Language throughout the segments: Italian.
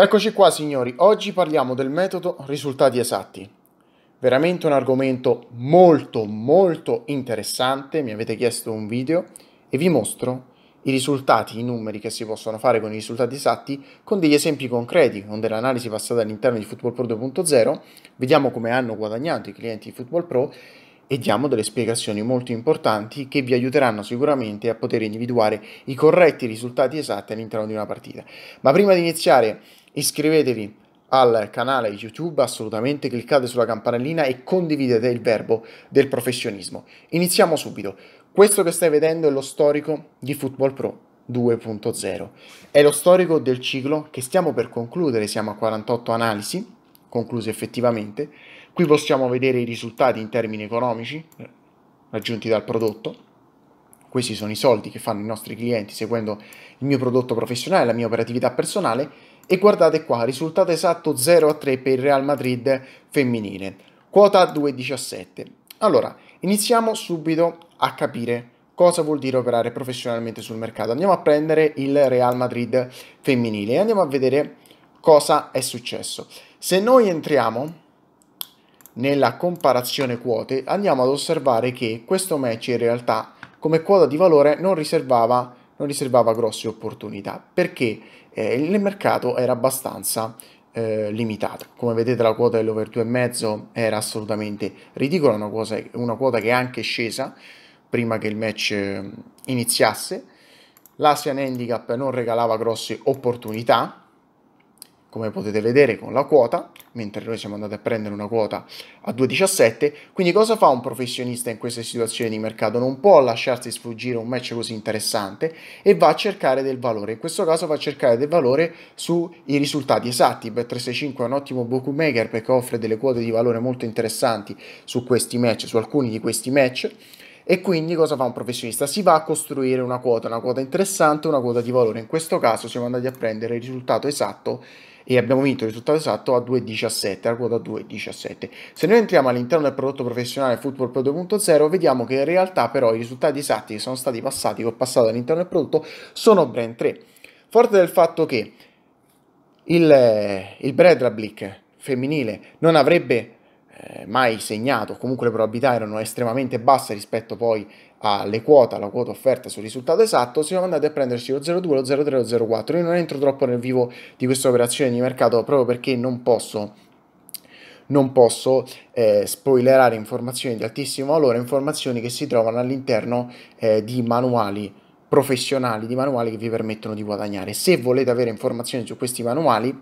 Eccoci qua signori, oggi parliamo del metodo risultati esatti. Veramente un argomento molto molto interessante, mi avete chiesto un video e vi mostro i risultati, i numeri che si possono fare con i risultati esatti con degli esempi concreti, con dell'analisi passata all'interno di Football Pro 2.0, vediamo come hanno guadagnato i clienti di Football Pro e diamo delle spiegazioni molto importanti che vi aiuteranno sicuramente a poter individuare i corretti risultati esatti all'interno di una partita. Ma prima di iniziare Iscrivetevi al canale YouTube, assolutamente cliccate sulla campanellina e condividete il verbo del professionismo. Iniziamo subito. Questo che stai vedendo è lo storico di Football Pro 2.0. È lo storico del ciclo che stiamo per concludere, siamo a 48 analisi concluse effettivamente. Qui possiamo vedere i risultati in termini economici raggiunti dal prodotto questi sono i soldi che fanno i nostri clienti seguendo il mio prodotto professionale, la mia operatività personale e guardate qua, risultato esatto 0 a 3 per il Real Madrid femminile, quota 2,17. Allora, iniziamo subito a capire cosa vuol dire operare professionalmente sul mercato. Andiamo a prendere il Real Madrid femminile e andiamo a vedere cosa è successo. Se noi entriamo nella comparazione quote, andiamo ad osservare che questo match in realtà è come quota di valore non riservava, non riservava grosse opportunità perché eh, il mercato era abbastanza eh, limitato. Come vedete la quota dell'over 2,5 era assolutamente ridicola, una, cosa, una quota che è anche scesa prima che il match ehm, iniziasse. L'Asian Handicap non regalava grosse opportunità, come potete vedere con la quota, mentre noi siamo andati a prendere una quota a 2,17, quindi cosa fa un professionista in queste situazioni di mercato? Non può lasciarsi sfuggire un match così interessante e va a cercare del valore, in questo caso va a cercare del valore sui risultati esatti, Bet365 è un ottimo bookmaker perché offre delle quote di valore molto interessanti su questi match, su alcuni di questi match, e quindi cosa fa un professionista? Si va a costruire una quota, una quota interessante, una quota di valore. In questo caso siamo andati a prendere il risultato esatto e abbiamo vinto il risultato esatto a 2,17, a quota 2,17. Se noi entriamo all'interno del prodotto professionale Football Pro 2.0, vediamo che in realtà però i risultati esatti che sono stati passati, che ho passato all'interno del prodotto, sono ben 3. Forte del fatto che il, eh, il Bredrablick femminile non avrebbe eh, mai segnato, comunque le probabilità erano estremamente basse rispetto poi alle quote, alla quota offerta sul risultato esatto, siamo andati a prenderci lo 0,2, lo 0,3, lo 0,4. Io non entro troppo nel vivo di questa operazione di mercato proprio perché non posso non posso eh, spoilerare informazioni di altissimo valore, informazioni che si trovano all'interno eh, di manuali professionali, di manuali che vi permettono di guadagnare. Se volete avere informazioni su questi manuali,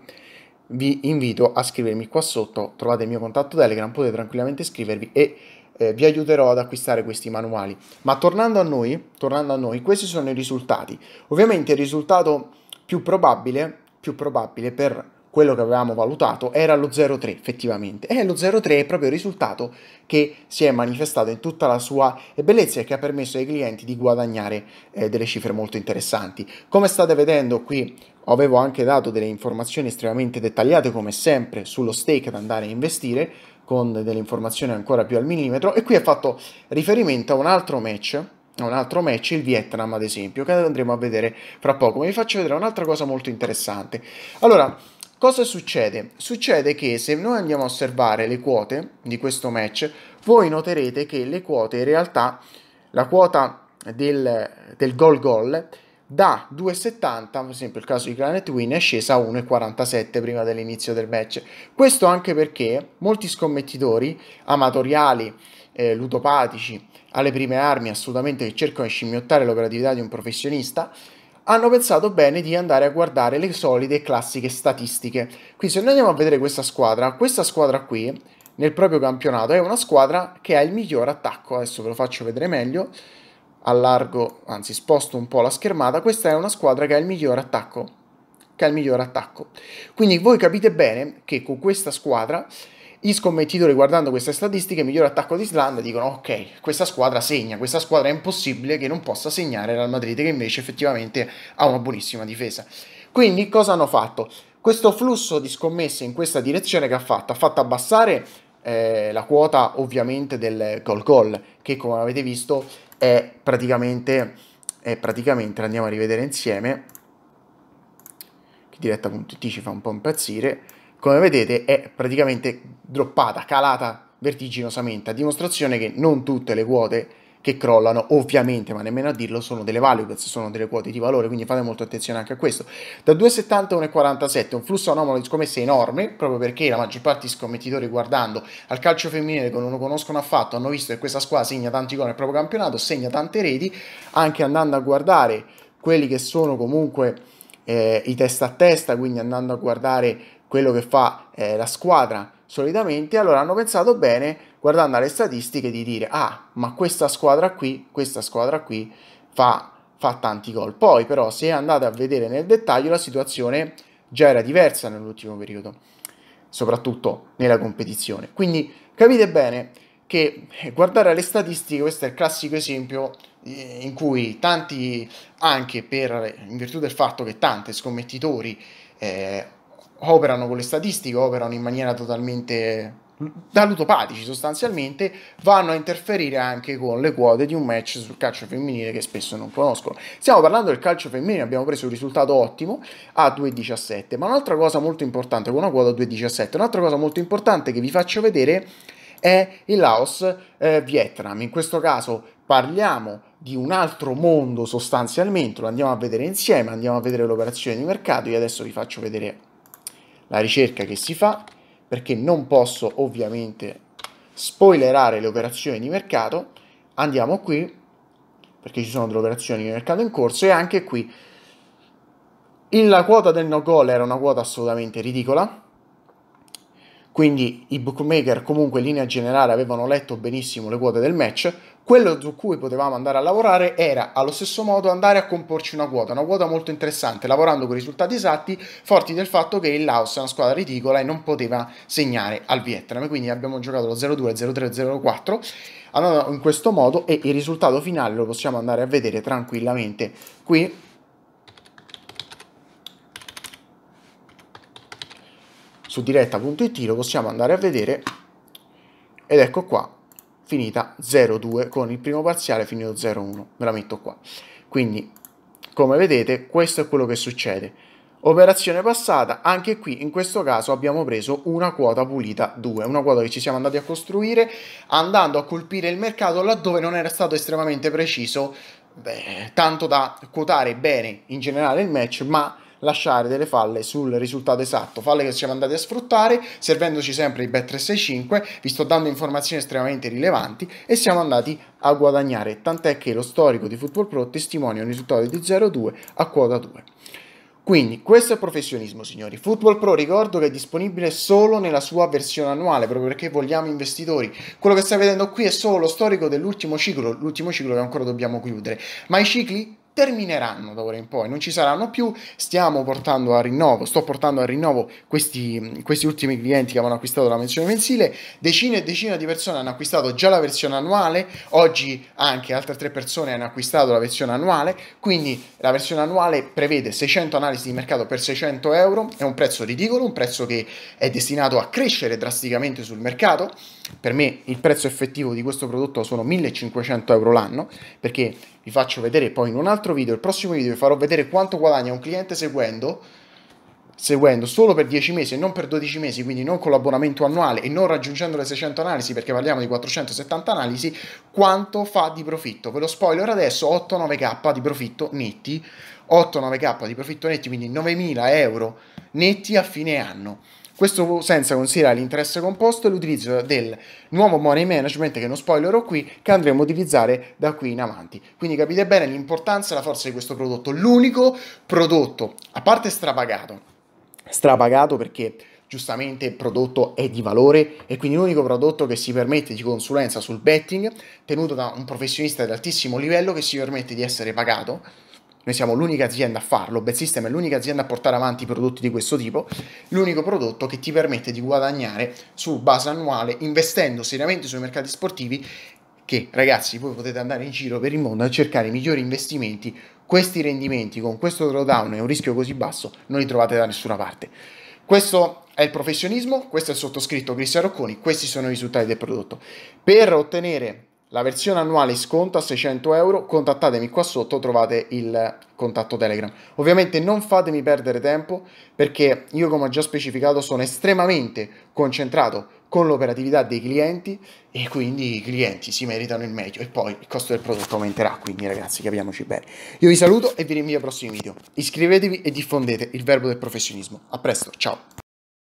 vi invito a scrivermi qua sotto, trovate il mio contatto Telegram, potete tranquillamente scrivervi e eh, vi aiuterò ad acquistare questi manuali. Ma tornando a, noi, tornando a noi, questi sono i risultati. Ovviamente il risultato più probabile, più probabile per quello che avevamo valutato era lo 0,3 effettivamente e lo 0,3 è proprio il risultato che si è manifestato in tutta la sua bellezza e che ha permesso ai clienti di guadagnare eh, delle cifre molto interessanti come state vedendo qui avevo anche dato delle informazioni estremamente dettagliate come sempre sullo stake da andare a investire con delle informazioni ancora più al millimetro e qui ha fatto riferimento a un altro match un altro match, il Vietnam ad esempio, che andremo a vedere fra poco. Ma vi faccio vedere un'altra cosa molto interessante. Allora, cosa succede? Succede che se noi andiamo a osservare le quote di questo match, voi noterete che le quote in realtà, la quota del, del gol gol da 2,70, per esempio il caso di Planet Win, è scesa a 1,47 prima dell'inizio del match. Questo anche perché molti scommettitori amatoriali, eh, ludopatici, alle prime armi assolutamente che cercano di scimmiottare l'operatività di un professionista, hanno pensato bene di andare a guardare le solide classiche statistiche. Quindi se noi andiamo a vedere questa squadra, questa squadra qui nel proprio campionato è una squadra che ha il miglior attacco, adesso ve lo faccio vedere meglio, allargo, anzi sposto un po' la schermata, questa è una squadra che ha il miglior attacco, che ha il miglior attacco. Quindi voi capite bene che con questa squadra gli scommettitori guardando queste statistiche, il miglior attacco d'Islanda, dicono ok, questa squadra segna, questa squadra è impossibile che non possa segnare Real Madrid che invece effettivamente ha una buonissima difesa. Quindi cosa hanno fatto? Questo flusso di scommesse in questa direzione che ha fatto? Ha fatto abbassare eh, la quota ovviamente del gol gol che come avete visto è praticamente, è praticamente andiamo a rivedere insieme, che diretta.it ci fa un po' impazzire, come vedete è praticamente droppata, calata vertiginosamente, a dimostrazione che non tutte le quote che crollano, ovviamente, ma nemmeno a dirlo, sono delle values, sono delle quote di valore, quindi fate molto attenzione anche a questo. Da 2,70 a 1,47, un flusso anomalo di scommesse enorme, proprio perché la maggior parte di scommettitori guardando al calcio femminile che non lo conoscono affatto, hanno visto che questa squadra segna tanti gol nel proprio campionato, segna tante reti, anche andando a guardare quelli che sono comunque eh, i testa a testa, quindi andando a guardare quello che fa eh, la squadra solitamente, allora hanno pensato bene guardando alle statistiche di dire ah ma questa squadra qui, questa squadra qui fa, fa tanti gol. Poi però se andate a vedere nel dettaglio la situazione già era diversa nell'ultimo periodo, soprattutto nella competizione. Quindi capite bene che eh, guardare alle statistiche, questo è il classico esempio eh, in cui tanti, anche per, in virtù del fatto che tanti scommettitori eh, operano con le statistiche, operano in maniera totalmente da ludopatici sostanzialmente vanno a interferire anche con le quote di un match sul calcio femminile che spesso non conoscono. Stiamo parlando del calcio femminile, abbiamo preso un risultato ottimo a 2,17, ma un'altra cosa molto importante con una quota 2,17, un'altra cosa molto importante che vi faccio vedere è il Laos eh, Vietnam. In questo caso parliamo di un altro mondo sostanzialmente, lo andiamo a vedere insieme, andiamo a vedere l'operazione di mercato, io adesso vi faccio vedere la ricerca che si fa perché non posso ovviamente spoilerare le operazioni di mercato, andiamo qui, perché ci sono delle operazioni di mercato in corso, e anche qui la quota del no-call era una quota assolutamente ridicola, quindi i bookmaker comunque in linea generale avevano letto benissimo le quote del match, quello su cui potevamo andare a lavorare era allo stesso modo andare a comporci una quota, una quota molto interessante, lavorando con risultati esatti, forti del fatto che il Laos è una squadra ridicola e non poteva segnare al Vietnam, quindi abbiamo giocato lo 0-2, 0-3, 0-4, andando in questo modo e il risultato finale lo possiamo andare a vedere tranquillamente qui su diretta.it lo possiamo andare a vedere ed ecco qua finita 0-2 con il primo parziale finito 0-1 ve la metto qua quindi come vedete questo è quello che succede operazione passata anche qui in questo caso abbiamo preso una quota pulita 2 una quota che ci siamo andati a costruire andando a colpire il mercato laddove non era stato estremamente preciso beh, tanto da quotare bene in generale il match ma lasciare delle falle sul risultato esatto, falle che siamo andati a sfruttare servendoci sempre il bet 365, vi sto dando informazioni estremamente rilevanti e siamo andati a guadagnare, tant'è che lo storico di Football Pro testimonia un risultato di 0-2 a quota 2. Quindi questo è professionismo signori, Football Pro ricordo che è disponibile solo nella sua versione annuale proprio perché vogliamo investitori, quello che stai vedendo qui è solo lo storico dell'ultimo ciclo, l'ultimo ciclo che ancora dobbiamo chiudere, ma i cicli termineranno da ora in poi, non ci saranno più, stiamo portando a rinnovo, sto portando a rinnovo questi, questi ultimi clienti che avevano acquistato la menzione mensile, decine e decine di persone hanno acquistato già la versione annuale, oggi anche altre tre persone hanno acquistato la versione annuale, quindi la versione annuale prevede 600 analisi di mercato per 600 euro, è un prezzo ridicolo, un prezzo che è destinato a crescere drasticamente sul mercato, per me il prezzo effettivo di questo prodotto sono 1500 euro l'anno, perché vi faccio vedere poi in un altro video, il prossimo video vi farò vedere quanto guadagna un cliente seguendo, seguendo solo per 10 mesi e non per 12 mesi, quindi non con l'abbonamento annuale e non raggiungendo le 600 analisi perché parliamo di 470 analisi, quanto fa di profitto. Ve lo spoiler adesso, 8-9k di profitto netti, 8-9k di profitto netti, quindi 9.000 euro netti a fine anno. Questo senza considerare l'interesse composto e l'utilizzo del nuovo money management, che non spoilerò qui, che andremo a utilizzare da qui in avanti. Quindi capite bene l'importanza e la forza di questo prodotto. L'unico prodotto, a parte strapagato, strapagato perché giustamente il prodotto è di valore e quindi l'unico prodotto che si permette di consulenza sul betting tenuto da un professionista di altissimo livello che si permette di essere pagato noi siamo l'unica azienda a farlo, System è l'unica azienda a portare avanti prodotti di questo tipo, l'unico prodotto che ti permette di guadagnare su base annuale investendo seriamente sui mercati sportivi che ragazzi voi potete andare in giro per il mondo a cercare i migliori investimenti, questi rendimenti con questo drawdown e un rischio così basso non li trovate da nessuna parte. Questo è il professionismo, questo è il sottoscritto Cristiano Rocconi, questi sono i risultati del prodotto. Per ottenere la versione annuale in sconto a 600 euro, contattatemi qua sotto, trovate il contatto Telegram. Ovviamente non fatemi perdere tempo perché io come ho già specificato sono estremamente concentrato con l'operatività dei clienti e quindi i clienti si meritano il meglio e poi il costo del prodotto aumenterà, quindi ragazzi capiamoci bene. Io vi saluto e vi rinvio ai prossimi video. Iscrivetevi e diffondete il verbo del professionismo. A presto, ciao!